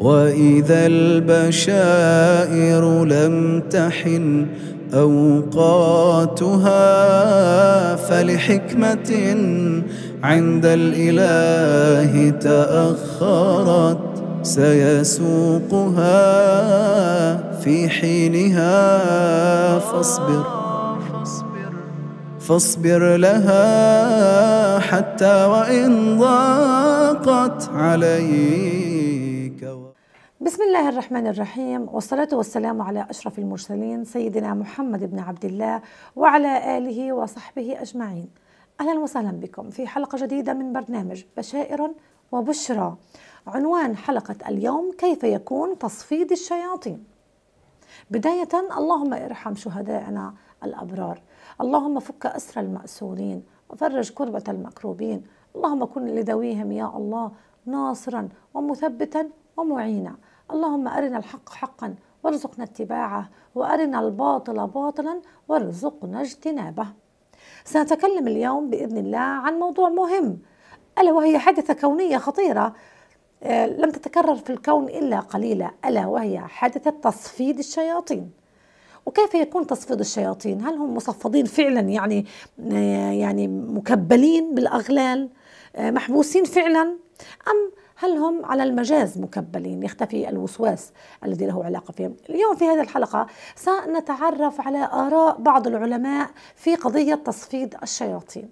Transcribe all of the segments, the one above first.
وإذا البشائر لم تحن أوقاتها فلحكمة عند الإله تأخرت سيسوقها في حينها فاصبر فاصبر لها حتى وإن ضاقت عليك بسم الله الرحمن الرحيم والصلاة والسلام على أشرف المرسلين سيدنا محمد بن عبد الله وعلى آله وصحبه أجمعين أهلا وسهلا بكم في حلقة جديدة من برنامج بشائر وبشرى عنوان حلقة اليوم كيف يكون تصفيد الشياطين بداية اللهم ارحم شهدائنا الأبرار اللهم فك أسر المأسورين وفرج كربة المكروبين اللهم كن لذويهم يا الله ناصرا ومثبتا ومعينا اللهم أرنا الحق حقا وارزقنا اتباعه وأرنا الباطل باطلا وارزقنا اجتنابه سنتكلم اليوم بإذن الله عن موضوع مهم ألا وهي حادثة كونية خطيرة آه، لم تتكرر في الكون إلا قليلا ألا وهي حادثة تصفيد الشياطين وكيف يكون تصفيد الشياطين؟ هل هم مصفدين فعلا يعني آه، يعني مكبلين بالاغلال؟ آه، محبوسين فعلا؟ ام هل هم على المجاز مكبلين يختفي الوسواس الذي له علاقة فيهم اليوم في هذه الحلقة سنتعرف على آراء بعض العلماء في قضية تصفيد الشياطين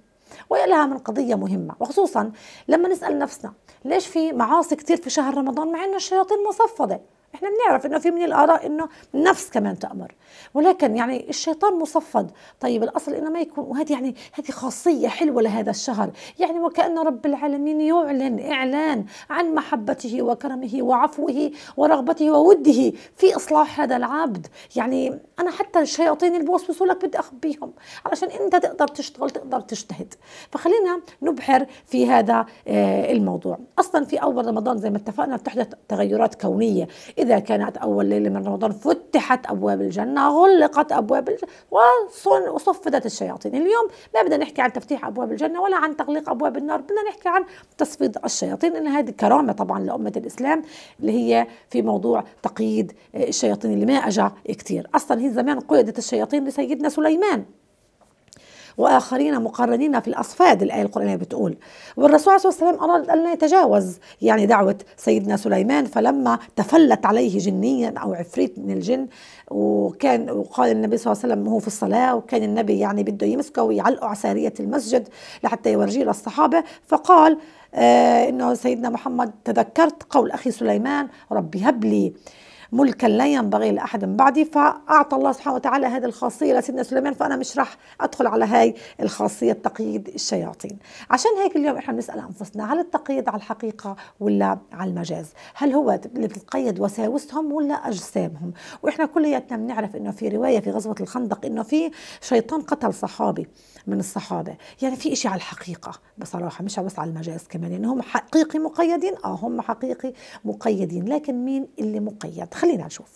لها من قضية مهمة وخصوصا لما نسأل نفسنا ليش في معاصي كثير في شهر رمضان مع أن الشياطين مصفدة احنا بنعرف انه في من الاراء انه النفس كمان تامر ولكن يعني الشيطان مصفد طيب الاصل انه ما يكون وهذه يعني هذه خاصيه حلوه لهذا الشهر يعني وكان رب العالمين يعلن اعلان عن محبته وكرمه وعفوه ورغبته ووده في اصلاح هذا العبد يعني انا حتى الشياطين اللي بوسوسوا لك بدي اخبيهم علشان انت تقدر تشتغل تقدر تجتهد فخلينا نبحر في هذا آه، الموضوع اصلا في اول رمضان زي ما اتفقنا بتحدث تغيرات كونيه إذا كانت أول ليلة من رمضان فتحت أبواب الجنة غلقت أبواب الجنة وصفدت الشياطين اليوم ما بدنا نحكي عن تفتيح أبواب الجنة ولا عن تغليق أبواب النار بدنا نحكي عن تصفيد الشياطين إن هذه كرامة طبعا لأمة الإسلام اللي هي في موضوع تقييد آه، الشياطين اللي ما أجا كتير أصلا هي زمان قيدت الشياطين لسيدنا سليمان واخرين مقرنين في الاصفاد الايه القرانيه بتقول والرسول عليه الصلاه والسلام اراد ان يتجاوز يعني دعوه سيدنا سليمان فلما تفلت عليه جنيا او عفريت من الجن وكان وقال النبي صلى الله عليه وسلم هو في الصلاه وكان النبي يعني بده يمسكه ويعلقه على ساريه المسجد لحتى يورجيه للصحابه فقال آه انه سيدنا محمد تذكرت قول اخي سليمان ربي هب لي ملكا لا ينبغي لاحد من بعدي فاعطى الله سبحانه وتعالى هذه الخاصيه لسيدنا سليمان فانا مش راح ادخل على هاي الخاصيه تقييد الشياطين عشان هيك اليوم احنا بنسال انفسنا هل التقييد على الحقيقه ولا على المجاز هل هو اللي بتتقيد وساوسهم ولا اجسامهم واحنا كلياتنا بنعرف انه في روايه في غزوه الخندق انه في شيطان قتل صحابي من الصحابه يعني في شيء على الحقيقه بصراحه مش بس على المجاز كمان يعني هم حقيقي مقيدين اه هم حقيقي مقيدين لكن مين اللي مقيد خلينا نشوف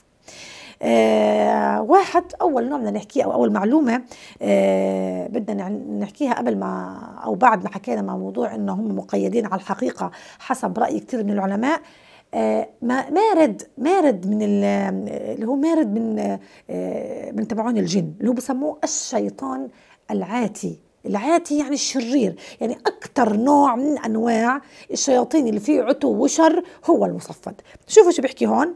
آه واحد اول نوع بدنا نحكيه او اول معلومه آه بدنا نحكيها قبل ما او بعد ما حكينا مع موضوع انه هم مقيدين على الحقيقه حسب راي كثير من العلماء آه ما مارد مارد من اللي هو مارد من آه من تبعون الجن اللي هو بسموه الشيطان العاتي العاتي يعني الشرير يعني أكثر نوع من أنواع الشياطين اللي فيه عتو وشر هو المصفد شوفوا شو بيحكي هون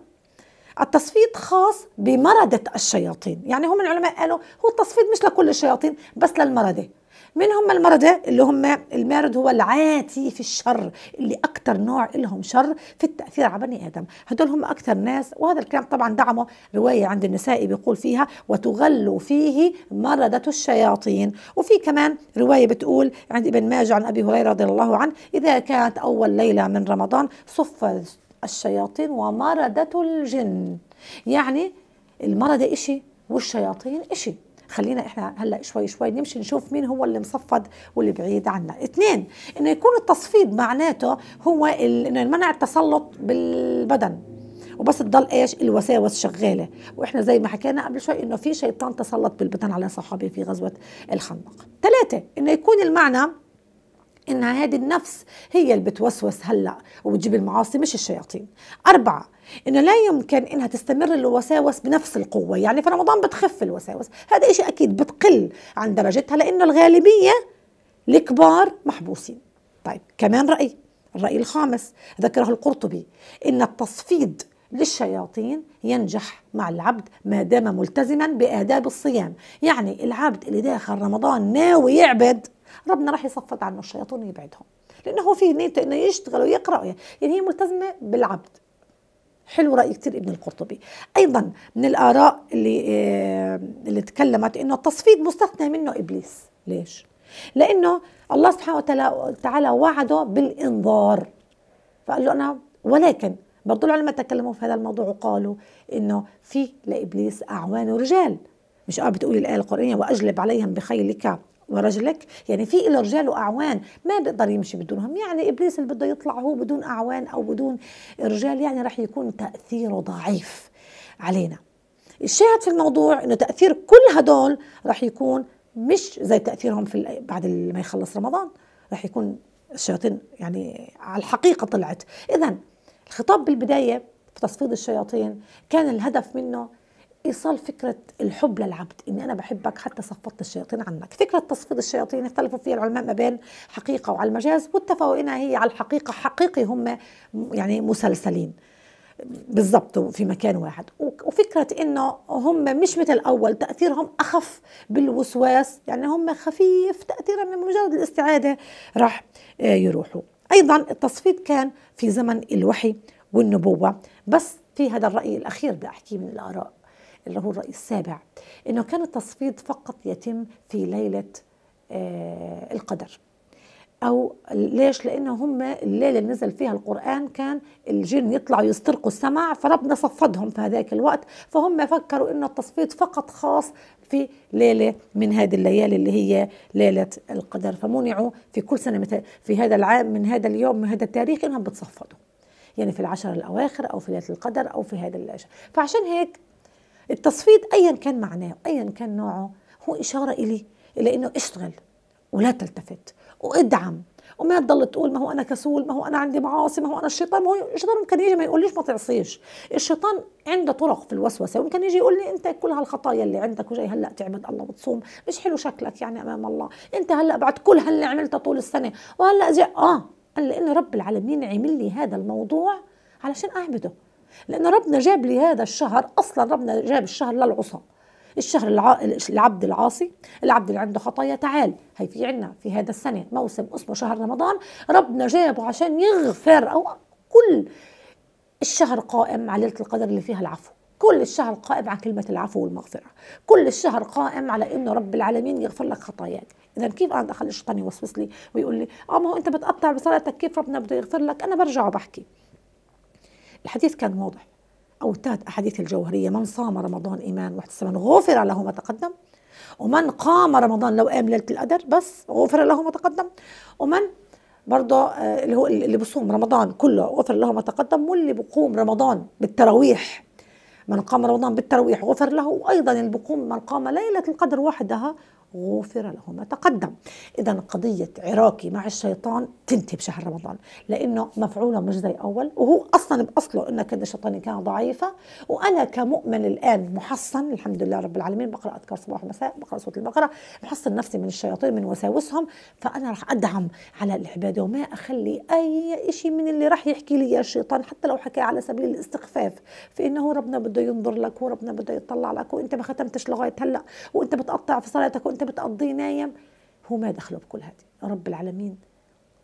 التصفيد خاص بمردة الشياطين يعني هم العلماء قالوا هو التصفيد مش لكل الشياطين بس للمردة من هم المردة اللي هم المارد هو العاتي في الشر اللي أكتر نوع لهم شر في التأثير على بني آدم هدول هم أكتر ناس وهذا الكلام طبعا دعمه رواية عند النساء بيقول فيها وتغل فيه مردة الشياطين وفي كمان رواية بتقول عند ابن ماجه عن أبي هريرة رضي الله عنه إذا كانت أول ليلة من رمضان صفت الشياطين ومرضة الجن يعني المردة إشي والشياطين إشي خلينا احنا هلا شوي شوي نمشي نشوف مين هو اللي مصفد واللي بعيد عنا اثنين انه يكون التصفيد معناته هو انه يمنع التسلط بالبدن وبس تضل ايش الوساوس شغاله واحنا زي ما حكينا قبل شوي انه في شيطان تسلط بالبدن على صحابي في غزوه الخندق ثلاثه انه يكون المعنى انها هذه النفس هي اللي بتوسوس هلا وبتجيب المعاصي مش الشياطين اربعه انه لا يمكن انها تستمر الوساوس بنفس القوه يعني في رمضان بتخف الوساوس هذا شيء اكيد بتقل عن درجتها لانه الغالبيه الكبار محبوسين طيب كمان راي الراي الخامس ذكره القرطبي ان التصفيد للشياطين ينجح مع العبد ما دام ملتزما باداب الصيام يعني العبد اللي داخل رمضان ناوي يعبد ربنا راح يصفد عنه الشياطين ويبعدهم لانه هو فيه نيته انه يشتغل ويقرا يعني هي ملتزمه بالعبد حلو راي كثير ابن القرطبي ايضا من الاراء اللي آه، اللي تكلمت انه التصفيد مستثنى منه ابليس ليش لانه الله سبحانه وتعالى وعده بالانذار فقال له انا ولكن برضو العلماء تكلموا في هذا الموضوع وقالوا انه في لابليس اعوان ورجال مش اه بتقول الايه القرانيه واجلب عليهم بخيلك ورجلك يعني في له رجال واعوان ما بيقدر يمشي بدونهم يعني ابليس اللي بده يطلع هو بدون اعوان او بدون رجال يعني رح يكون تاثيره ضعيف علينا الشاهد في الموضوع انه تاثير كل هدول رح يكون مش زي تاثيرهم في بعد ما يخلص رمضان رح يكون الشياطين يعني على الحقيقه طلعت اذا الخطاب بالبدايه في تصفيد الشياطين كان الهدف منه ايصال فكره الحب للعبد اني انا بحبك حتى صفطت الشياطين عنك فكره تصفيد الشياطين اختلفوا فيها العلماء ما بين حقيقه وعلى المجاز واتفقوا انها هي على الحقيقه حقيقي هم يعني مسلسلين بالضبط في مكان واحد وفكرة انه هم مش مثل الاول تأثيرهم اخف بالوسواس يعني هم خفيف تأثيرا من مجرد الاستعادة راح آه، يروحوا ايضا التصفيد كان في زمن الوحي والنبوة بس في هذا الرأي الاخير بدي احكيه من الاراء اللي هو الرأي السابع أنه كان التصفيد فقط يتم في ليلة آه، القدر أو ليش؟ لأنه هم الليلة اللي نزل فيها القرآن كان الجن يطلعوا يسترقوا السمع فربنا صفدهم في هذاك الوقت فهم فكروا أنه التصفيد فقط خاص في ليلة من هذه الليالي اللي هي ليلة القدر فمنعوا في كل سنة في هذا العام من هذا اليوم من هذا التاريخ أنهم بتصفدوا يعني في العشر الأواخر أو في ليلة القدر أو في هذا العشر فعشان هيك التصفيد ايا كان معناه ايا كان نوعه هو اشاره الي الى انه اشتغل ولا تلتفت وادعم وما تضل تقول ما هو انا كسول ما هو انا عندي معاصي ما هو انا الشيطان ما هو الشيطان ممكن يجي ما يقوليش ما تعصيش الشيطان عنده طرق في الوسوسه وممكن يجي يقول لي انت كل هالخطايا اللي عندك وجاي هلا تعبد الله وتصوم مش حلو شكلك يعني امام الله انت هلا بعد كل هاللي عملته طول السنه وهلا جاء اه قال لي رب العالمين عمل لي هذا الموضوع علشان اعبده لأن ربنا جاب لي هذا الشهر أصلا ربنا جاب الشهر للعصا الشهر الع... العبد العاصي العبد اللي عنده خطايا تعال هي في عنا في هذا السنة موسم اسمه شهر رمضان ربنا جابه عشان يغفر أو كل الشهر قائم على ليلة القدر اللي فيها العفو كل الشهر قائم على كلمة العفو والمغفرة كل الشهر قائم على إنه رب العالمين يغفر لك خطاياك إذا كيف أنا أخلي الشيطان يوسوس لي ويقول لي آه ما هو أنت بتقطع بصلاتك كيف ربنا بده يغفر لك أنا برجع وبحكي الحديث كان واضح أو الثلاث أحاديث الجوهرية من صام رمضان إيمان واحتسابا غفر له ما تقدم ومن قام رمضان لو قام ليلة القدر بس غفر له ما تقدم ومن برضه آه، اللي هو اللي بصوم رمضان كله غفر له ما تقدم واللي بقوم رمضان بالتراويح من قام رمضان بالتراويح غفر له وايضا اللي بقوم من قام ليله القدر وحدها غفر له ما تقدم إذا قضية عراقي مع الشيطان تنتهي بشهر رمضان لأنه مفعوله مش زي أول وهو أصلا بأصله إن كده شيطاني كان ضعيفة وأنا كمؤمن الآن محصن الحمد لله رب العالمين بقرأ أذكار صباح ومساء بقرأ سورة البقرة محصن نفسي من الشياطين من وساوسهم فأنا راح أدعم على العبادة وما أخلي أي شيء من اللي راح يحكي لي يا شيطان حتى لو حكى على سبيل الاستخفاف فإنه ربنا بده ينظر لك وربنا بده يطلع لك وأنت ما ختمتش لغاية هلأ وأنت بتقطع في صلاتك وأنت بتقضيه نايم هو ما دخله بكل هذه رب العالمين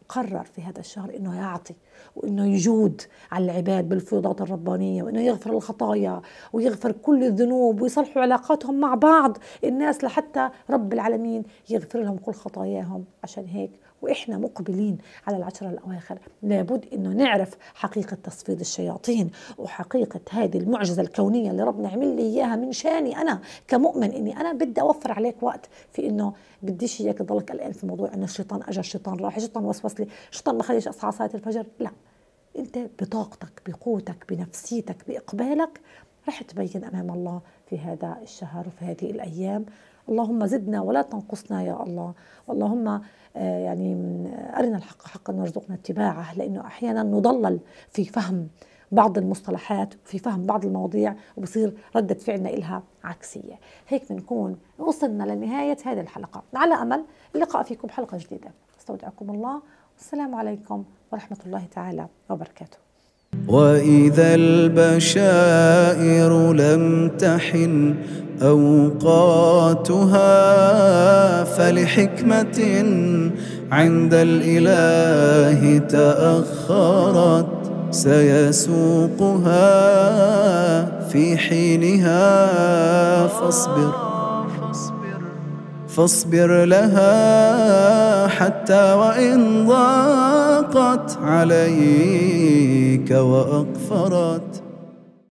قرر في هذا الشهر انه يعطي وانه يجود على العباد بالفيضات الربانيه وانه يغفر الخطايا ويغفر كل الذنوب ويصلحوا علاقاتهم مع بعض الناس لحتى رب العالمين يغفر لهم كل خطاياهم عشان هيك واحنا مقبلين على العشر الاواخر لابد انه نعرف حقيقه تصفيد الشياطين وحقيقه هذه المعجزه الكونيه اللي ربنا عمل لي اياها من شاني انا كمؤمن اني انا بدي اوفر عليك وقت في انه بديش اياك تضلك قلقان في موضوع انه الشيطان اجى الشيطان راح الشيطان وسوس لي الشيطان ما خليش اصحى صلاه الفجر لا انت بطاقتك بقوتك بنفسيتك باقبالك رح تبين امام الله في هذا الشهر وفي هذه الايام اللهم زدنا ولا تنقصنا يا الله اللهم آه، يعني أرنا الحق حقا وارزقنا اتباعه لأنه أحيانا نضلل في فهم بعض المصطلحات في فهم بعض المواضيع وبصير ردة فعلنا إلها عكسية هيك بنكون وصلنا لنهاية هذه الحلقة على أمل اللقاء فيكم حلقة جديدة استودعكم الله والسلام عليكم ورحمة الله تعالى وبركاته وإذا البشائر لم تحن أوقاتها فلحكمة عند الإله تأخرت سيسوقها في حينها فاصبر فاصبر لها حتى وإن ضاعت ضاقت عليك وأقفرت